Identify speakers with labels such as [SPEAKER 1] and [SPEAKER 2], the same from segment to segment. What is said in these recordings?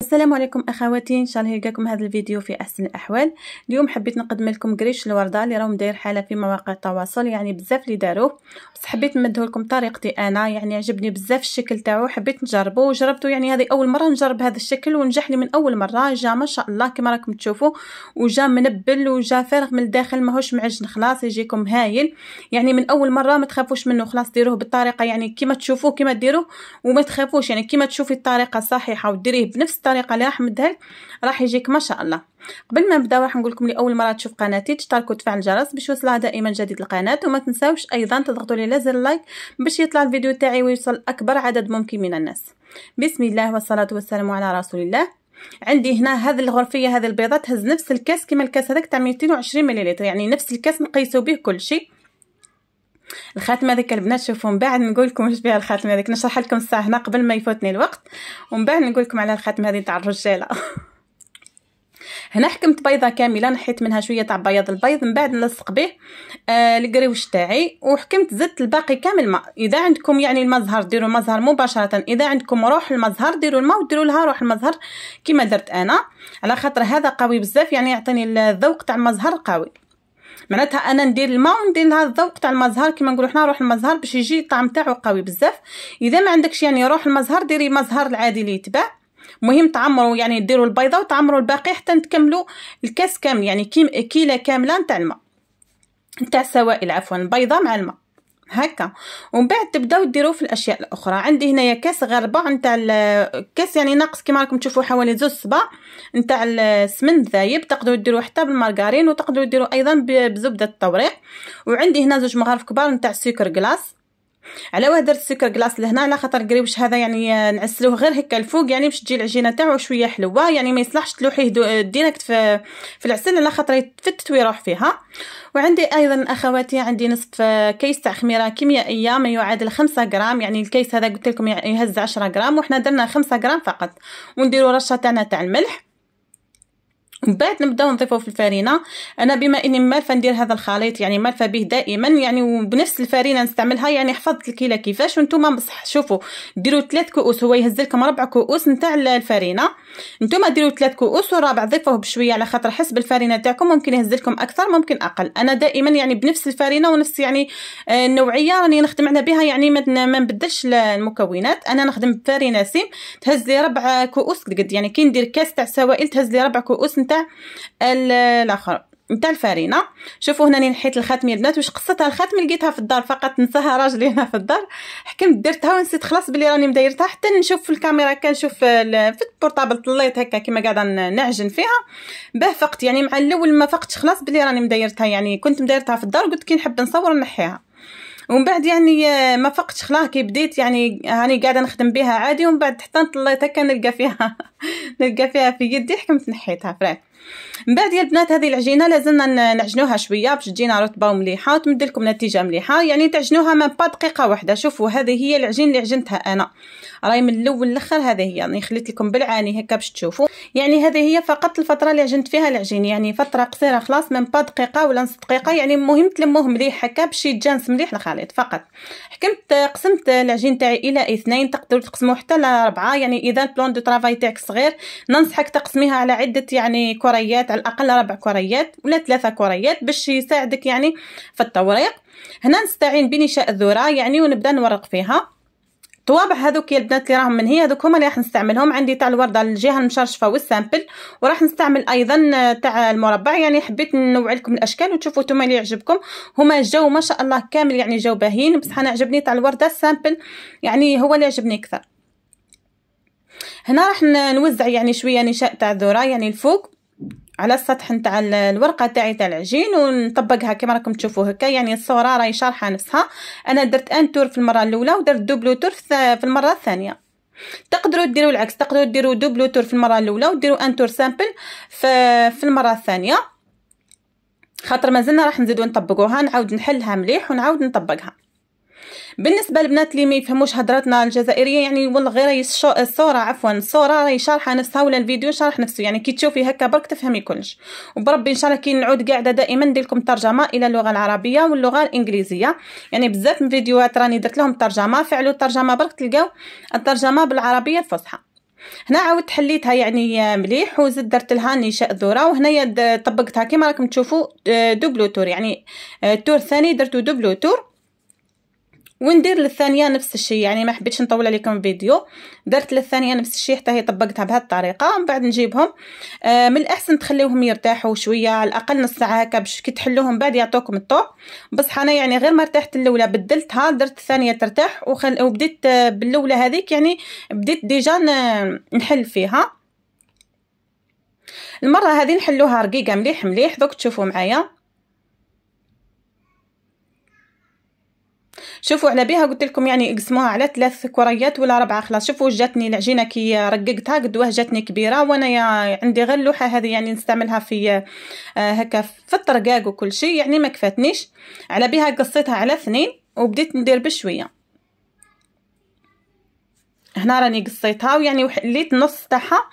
[SPEAKER 1] السلام عليكم اخواتي ان شاء الله يلقاكم هذا الفيديو في احسن الاحوال اليوم حبيت نقدم لكم قريش الورده اللي راهم داير حاله في مواقع التواصل يعني بزاف اللي داروه بس حبيت نمده لكم طريقتي انا يعني عجبني بزاف الشكل تاعو حبيت نجربه وجربته يعني هذه اول مره نجرب هذا الشكل ونجح لي من اول مره جا ما شاء الله كما راكم تشوفوا وجا منبل وجا فارغ من الداخل ماهوش معجن خلاص يجيكم هايل يعني من اول مره ما تخافوش منه خلاص ديروه بالطريقه يعني كما تشوفوه كما ديروه وما تخافوش يعني كما تشوفي الطريقه الصحيحه وديريه بنفس الطريقه اللي راح نمدها لك راح يجيك ما شاء الله قبل ما نبدا راح نقول لكم لاول مره تشوف قناتي تشتركوا وتفعل الجرس باش يوصلها دائما جديد القناه وما تنساوش ايضا تضغطوا لي زر لايك باش يطلع الفيديو تاعي ويوصل اكبر عدد ممكن من الناس بسم الله والصلاه والسلام على رسول الله عندي هنا هذه الغرفيه هذه البيضه تهز نفس الكاس كما الكاس هذاك تاع 220 ملل يعني نفس الكاس نقيسوا به كل شيء الخاتمه هذيك البنات شوفوا من بعد نقول لكم واش بها الخاتمه هذيك نشرح لكم الساعه هنا قبل ما يفوتني الوقت ومن بعد نقول لكم على الخاتمه هذه تاع الرجاله هنا حكمت بيضه كامله نحيت منها شويه تاع بياض البيض من بعد نلصق به آه القريوش تاعي وحكمت زدت الباقي كامل ما اذا عندكم يعني المزهر ديروا المزهر مباشره اذا عندكم روح المزهر ديروا الماء وديروا لها روح المزهر كما درت انا على خاطر هذا قوي بزاف يعني يعطيني الذوق تاع المزهر قوي معناتها انا ندير الماء وندير لها الذوق تاع المزهر كيما نقولوا حنا روح المزهر باش يجي الطعم تاعو قوي بزاف اذا ما عندكش يعني روح المزهر ديري المزهر العادي اللي يتباع مهم تعمروا يعني ديروا البيضه وتعمروا الباقي حتى تكملوا الكاس كامل يعني كيم كيله كامله تاع الماء تاع السوائل عفوا البيضه مع الماء هكا ومن بعد تبداو ديروا في الاشياء الاخرى عندي هنايا كاس ربع نتاع الكاس يعني ناقص كما راكم تشوفوا حوالي زوج صباع نتاع السمن ذايب تقدروا ديروا حتى بالمارغرين وتقدروا ديروا ايضا بزبده الطوريق وعندي هنا زوج مغارف كبار نتاع السكر كلاص على واه درت السكر كلاص لهنا على خاطر قريبش هذا يعني نعسلوه غير هكا الفوق يعني باش تجي العجينه تاعو شويه حلوه يعني ما يصلحش تلوحيه ديريكت في في العسل على خاطر يتفتت ويروح فيها وعندي ايضا اخواتي عندي نصف كيس تاع خميره كيميائيه ما يعادل 5 غرام يعني الكيس هذا قلت لكم يهز 10 غرام وحنا درنا 5 غرام فقط ونديروا رشه تاعنا تاع الملح من بعد نبداو نضيفو في الفرينه انا بما اني مالفه ندير هذا الخليط يعني مالفه به دائما يعني وبنفس الفرينه نستعملها يعني حفظت الكيله كيفاش وانتم بصح شوفوا ديروا ثلاث كؤوس هو يهز لكم ربع كؤوس نتاع الفرينه انتم ديروا ثلاث كؤوس ورابع ضيفوه بشويه على خاطر حسب الفرينه تاعكم ممكن يهز لكم اكثر ممكن اقل انا دائما يعني بنفس الفرينه ونفس يعني آه، النوعيه راني نخدم على بها يعني ما نبدلش المكونات انا نخدم بفرينه سيم تهز ربع كؤوس قد يعني كي ندير كاس تاع سوائل تهز ربع كؤوس نتاع الاخر نتاع الفارينه شوفوا هنا نحيت الخاتم يا البنات واش قصتها الخاتم لقيتها في الدار فقط نساها راجلي هنا في الدار حكمت درتها ونسيت خلاص بلي راني مدايرتها حتى نشوف في الكاميرا كنشوف في البورطابل طليت هكا كيما قاعده نعجن فيها باه فقت يعني مع الاول ما فقتش خلاص بلي راني مدايرتها يعني كنت مدايرتها في الدار قلت كي نحب نصور نحيها ومن بعد يعني آه، ما فقتش خلاه كي بديت يعني هاني قاعده نخدم بها عادي ومن بعد حتى طليتها نلقى فيها نلقى فيها في يدي حكمت نحيتها فرات من بعد يا البنات هذه العجينه لازلنا نعجنوها شويه باش تجينا رطبه ومليحه وتمد لكم نتيجه مليحه يعني تعجنوها ما با دقيقه واحده شوفوا هذه هي العجين اللي عجنتها انا راهي من الاول للاخر هذه هي يعني خليت لكم بالعاني هكا باش تشوفوا يعني هذه هي فقط الفتره اللي عجنت فيها العجين يعني فتره قصيره خلاص من با دقيقه ولا نص دقيقه يعني المهم تلموه مليح هكا باش يتجانس مليح الخليط فقط حكمت قسمت العجين تاعي الى اثنين تقدروا تقسموه حتى لاربعه يعني اذا البلون دو ترافاي تاعك صغير ننصحك تقسميها على عده يعني كريات على الاقل ربع كريات ولا ثلاثه كريات باش يساعدك يعني في التوريق هنا نستعين بنشاء الذره يعني ونبدا نورق فيها طوابع هذوك يا البنات اللي راهم من هي هذوك هما اللي راح نستعملهم عندي تاع الورده الجهه المشرشفه والسامبل وراح نستعمل ايضا تاع المربع يعني حبيت ننوع لكم الاشكال وتشوفوا نتوما اللي يعجبكم هما الجو ما شاء الله كامل يعني جو باهين بصح انا عجبني تاع الورده السامبل يعني هو اللي عجبني اكثر هنا راح نوزع يعني شويه نشاء تاع الذره يعني الفوق على السطح نتاع الورقه تاعي تاع العجين ونطبقها كما راكم تشوفوا هكا يعني الصوره راهي شارحه نفسها انا درت ان تور في المره الاولى ودرت دوبلو تور في المره الثانيه تقدروا ديروا العكس تقدروا ديروا دوبلو تور في المره الاولى وديروا ان تور سامبل في المره الثانيه خاطر مازلنا راح نزيدو نطبقوها نعاود نحلها مليح ونعاود نطبقها بالنسبه للبنات اللي ما يفهموش هضرتنا الجزائريه يعني والله غير الصوره عفوا الصوره راهي شارحه نفسها ولا الفيديو شارح نفسه يعني كي تشوفي هكا برك تفهمي كلش وبربي ان شاء الله كي نعود قاعده دائما ندير لكم ترجمه الى اللغه العربيه واللغه الانجليزيه يعني بزاف من فيديوهات راني درت لهم ترجمه فعلوا الترجمه برك تلقاو الترجمه بالعربيه الفصحى هنا عاود حليتها يعني مليح وزدت درت لها نشاء ذره وهنايا طبقتها كيما راكم تشوفوا آه، دوبلو تور يعني التور آه، الثاني درتو دوبلو تور وندير للثانيه نفس الشيء يعني ما حبيتش نطول عليكم فيديو درت للثانيه نفس الشيء حتى هي طبقتها بهذه الطريقه من بعد نجيبهم آه من الاحسن تخليوهم يرتاحوا شويه على الاقل نص ساعه هكا باش كي تحلوهم بعد يعطوكم الطوق بصح انا يعني غير ما ارتحت الاولى بدلتها درت الثانيه ترتاح وخل... وبديت آه، بالاولى هذيك يعني بديت ديجا نحل فيها المره هذه نحلوها رقيقه مليح مليح دوك تشوفوا معايا شوفوا على بها قلت لكم يعني اقسموها على ثلاث كريات ولا ربعه خلاص شوفوا جاتني العجينه كي رققتها قد جاتني كبيره وانا عندي غير اللوحه هذه يعني نستعملها في آه، هكا في الطرقاق وكل شيء يعني ما كفاتنيش على بها قصيتها على اثنين وبديت ندير بشويه هنا راني قصيتها ويعني وحليت نص تاعها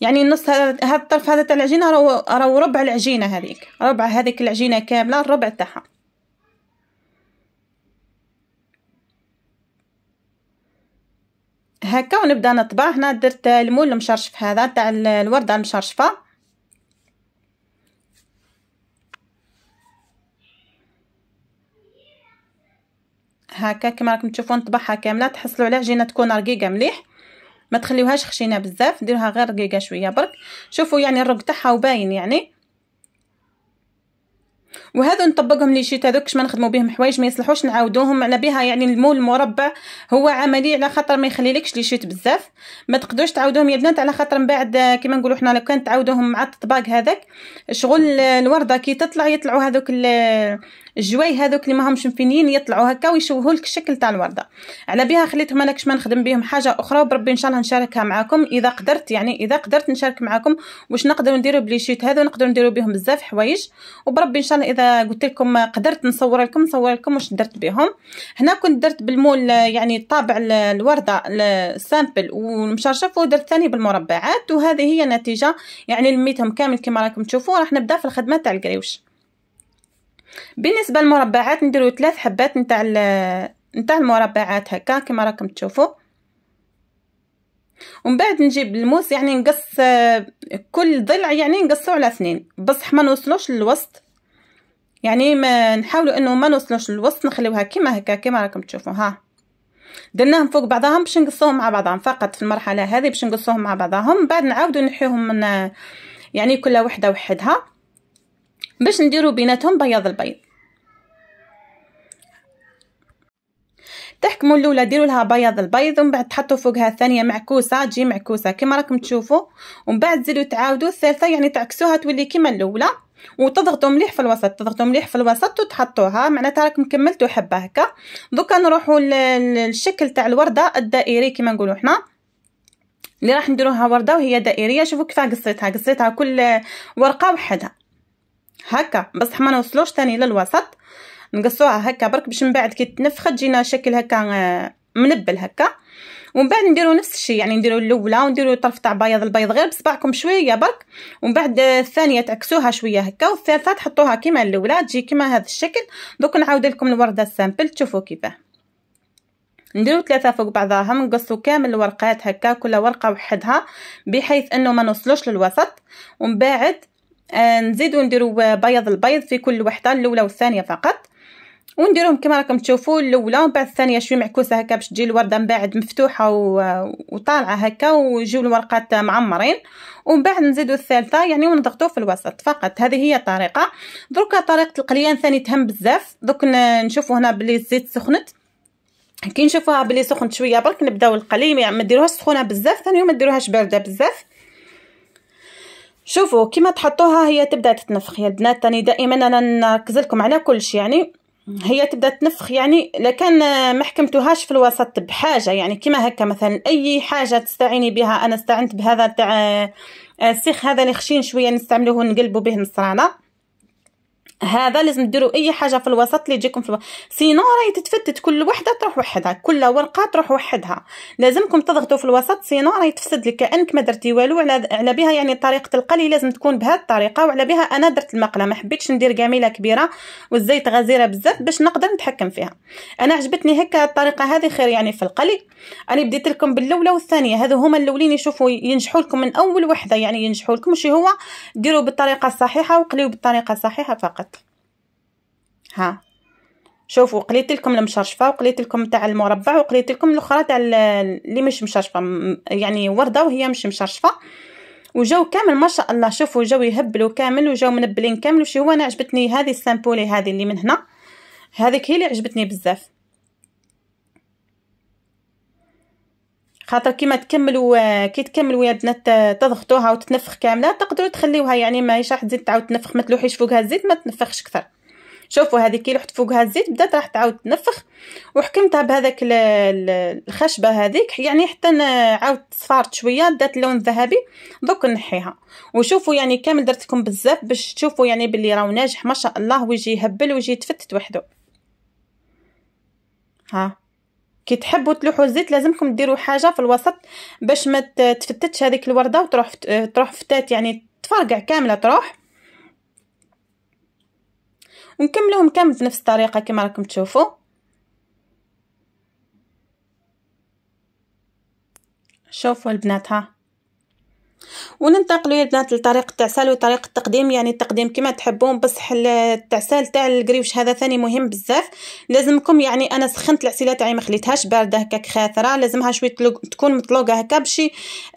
[SPEAKER 1] يعني النص هذا الطرف هذا تاع العجينه راهو ربع العجينه هذيك ربع هذيك العجينه كامله الربع تاعها هكا ونبدا نطبع هنا درت المول المشرشف هذا تاع الورده المشرشفه هكا كما راكم تشوفوا نطبعها كامله تحصلوا على عجينه تكون رقيقه مليح ما تخليوهاش خشينه بزاف ديروها غير رقيقه شويه برك شوفوا يعني الرق تاعها وباين يعني وهذا نطبقهم لي شيت هذوك ما نخدموا بهم حوايج ما يصلحوش نعاودوهم معنا بها يعني المول المربع هو عملي على خاطر ما يخليلكش لي شيت بزاف ما تقدروش تعاودوهم يا بنات على خاطر من بعد كيما نقولوا حنا لو كان تعاودوهم مع الطباق هذاك شغل الورده كي تطلع يطلعوا هذوك الجواي هذوك اللي ماهمش مفينين يطلعوا هكا ويشوهوا لك الشكل تاع الورده على بها خليتهم انا كش ما نخدم بهم حاجه اخرى وبربي ان شاء الله نشاركها معاكم اذا قدرت يعني اذا قدرت نشارك معاكم واش نقدر نديروا بليشيت شيت هذا نقدروا نديروا بهم بزاف حوايج وبربي ان شاء الله اذا قلت لكم قدرت نصور لكم نصور لكم واش درت بهم هنا كنت درت بالمول يعني طابع الورده السامبل والمشرشف ودرت ثاني بالمربعات وهذه هي النتيجه يعني لميتهم كامل كما راكم تشوفوا راح نبدا في الخدمه تاع القريوش بالنسبه للمربعات نديرو ثلاث حبات نتاع نتاع المربعات هكا كما راكم تشوفوا ومن بعد نجيب الموس يعني نقص آه، كل ضلع يعني نقصو على اثنين بصح ما نوصلوش للوسط يعني ما نحاولوا انه ما نوصلوش للوسط نخليوها كيما هكا كيما راكم تشوفوا ها درناهم فوق بعضهم باش نقصوهم مع بعضهم فقط في المرحله هذه باش نقصوهم مع بعضهم بعد نعاودوا نحيوهم من آه، يعني كل وحده وحدها باش نديرو بيناتهم بياض البيض تحكموا الاولى ديروا لها بياض البيض ومن بعد تحطوا فوقها الثانيه معكوسه تجي معكوسه كما راكم تشوفوا ومن بعد تزيدوا تعاودوا الثالثه يعني تعكسوها تولي كما الاولى وتضغطوا مليح في الوسط تضغطوا مليح في الوسط وتحطوها معناتها راكم كملتوا حبه هكا دوكا نروحوا للشكل تاع الورده الدائري كما نقولوا حنا اللي راح نديروها ورده وهي دائريه شوفوا كيفاه قصيتها قصيتها كل ورقه وحدها هكا بصح ما نوصلوش تاني للوسط نقصوها هكا برك باش من بعد كي تنفخ تجينا شكل هكا آه، منبل هكا ومن بعد نديرو نفس الشيء يعني نديرو الاولى ونديرو طرف تاع بياض البيض غير بصبعكم شويه برك ومن بعد الثانيه تعكسوها شويه هكا والثالثه تحطوها كيما الاولى تجي كيما هذا الشكل دوك نعاود لكم الورده السامبل تشوفوا كيفاه نديرو ثلاثه فوق بعضها نقصو كامل الورقات هكا كل ورقه وحدها بحيث انه ما نوصلوش للوسط ومن بعد آه، نزيدو نديرو بياض البيض في كل وحده الاولى والثانيه فقط ونديروهم كما راكم تشوفوا الاولى ومن بعد الثانيه شويه معكوسه هكا باش تجي الورده من بعد مفتوحه آه، وطالعه هكا ويجيو الورقات معمرين ومن بعد نزيدو الثالثه يعني ونضغطو في الوسط فقط هذه هي الطريقه دروكا طريقه القليان ثاني تهم بزاف دوك نشوفوا هنا بلي الزيت سخنت كي نشوفوها بلي سخنت شويه برك نبداو القلي ما ديروهاش سخونه بزاف ثاني ما ديروهاش بارده بزاف شوفوا كيما تحطوها هي تبدا تتنفخ يا البنات ثاني دائما انا نركز لكم على كل شيء يعني هي تبدا تنفخ يعني لكان ما حكمتوهاش في الوسط بحاجه يعني كيما هكا مثلا اي حاجه تستعيني بها انا استعنت بهذا تاع آه، السيخ هذا اللي خشين شويه نستعملوه ونقلبوا به النصرانه هذا لازم ديروا اي حاجه في الوسط اللي تجيكم في سينو راهي تتفتت كل وحده تروح وحدها كل ورقه تروح وحدها لازمكم تضغطوا في الوسط سينو راهي تفسد لك كانك ما درتي والو على على بها يعني طريقه القلي لازم تكون بهذه الطريقه وعلى بها انا درت المقله ما حبيتش ندير كاميله كبيره والزيت غزيره بزاف باش نقدر نتحكم فيها انا عجبتني هكا الطريقه هذه خير يعني في القلي انا بديت لكم بالاولى والثانيه هذو هما الاولين يشوفوا ينجحوا لكم من اول وحده يعني ينجحوا لكم شي هو ديروا بالطريقه الصحيحه وقليوا بالطريقه الصحيحه فقط ها شوفوا قليت لكم المشرشفه وقليت لكم تاع المربع وقليت لكم الاخرى تاع اللي مش مشرشفه يعني ورده وهي مش مشرشفه وجاو كامل ما شاء الله شوفوا جاو يهبلوا كامل وجاو منبلين كامل وشي هو انا عجبتني هذه السامبولي هذه اللي من هنا هذيك هي اللي عجبتني بزاف خاطر كيما تكملوا كي تكملوا يا بنات تضغطوها وتتنفخ كامله تقدروا تخليوها يعني ما يشرح تزيد تعاود تنفخ ما تلوحيش فوقها الزيت ما تنفخش اكثر شوفوا هذه كي رحت فوقها الزيت بدات راح تعاود تنفخ وحكمتها بهذاك الخشبه هذيك يعني حتى عاود صفارت شويه بدات اللون الذهبي دوك نحيها وشوفوا يعني كامل درت لكم بزاف باش تشوفوا يعني باللي راهو ناجح ما شاء الله ويجي يهبل ويجي يتفتت وحده ها كي تحبوا تلوحوا الزيت لازمكم ديروا حاجه في الوسط باش ما تفتتش هذيك الورده وتروح تروح فتات يعني تفرقع كامله تروح نكملوهم كامل بنفس الطريقه كما راكم تشوفوا شوفوا البنات ها وننتقلوا يا البنات لطريقه التعسال وطريقه التقديم يعني التقديم كما تحبون بصح التعسال تاع القريوش هذا ثاني مهم بزاف لازمكم يعني انا سخنت العسيله تاعي ما خليتهاش بارده هكاك خاثره لازمها شويه تكون مطلوقه هكا باش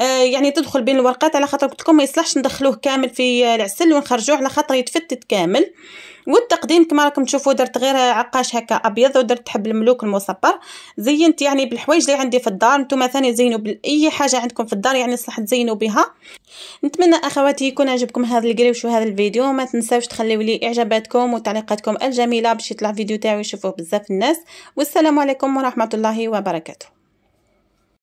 [SPEAKER 1] آه، يعني تدخل بين الورقات على خاطر قلت لكم ما يصلحش ندخلوه كامل في العسل ونخرجوه على خاطر يتفتت كامل آه والتقديم كما راكم تشوفوا درت غير عقاش هكا ابيض ودرت حب الملوك المصبر زينت يعني بالحوايج اللي عندي في الدار نتوما ثاني زينوا باي حاجه عندكم في الدار يعني صح تزينوا بها نتمنى اخواتي يكون عجبكم هذا القريوش وهذا الفيديو ما تنساوش تخليوا لي اعجاباتكم وتعليقاتكم الجميله باش يطلع فيديو تاعي ويشوفوه بزاف الناس والسلام عليكم ورحمه الله وبركاته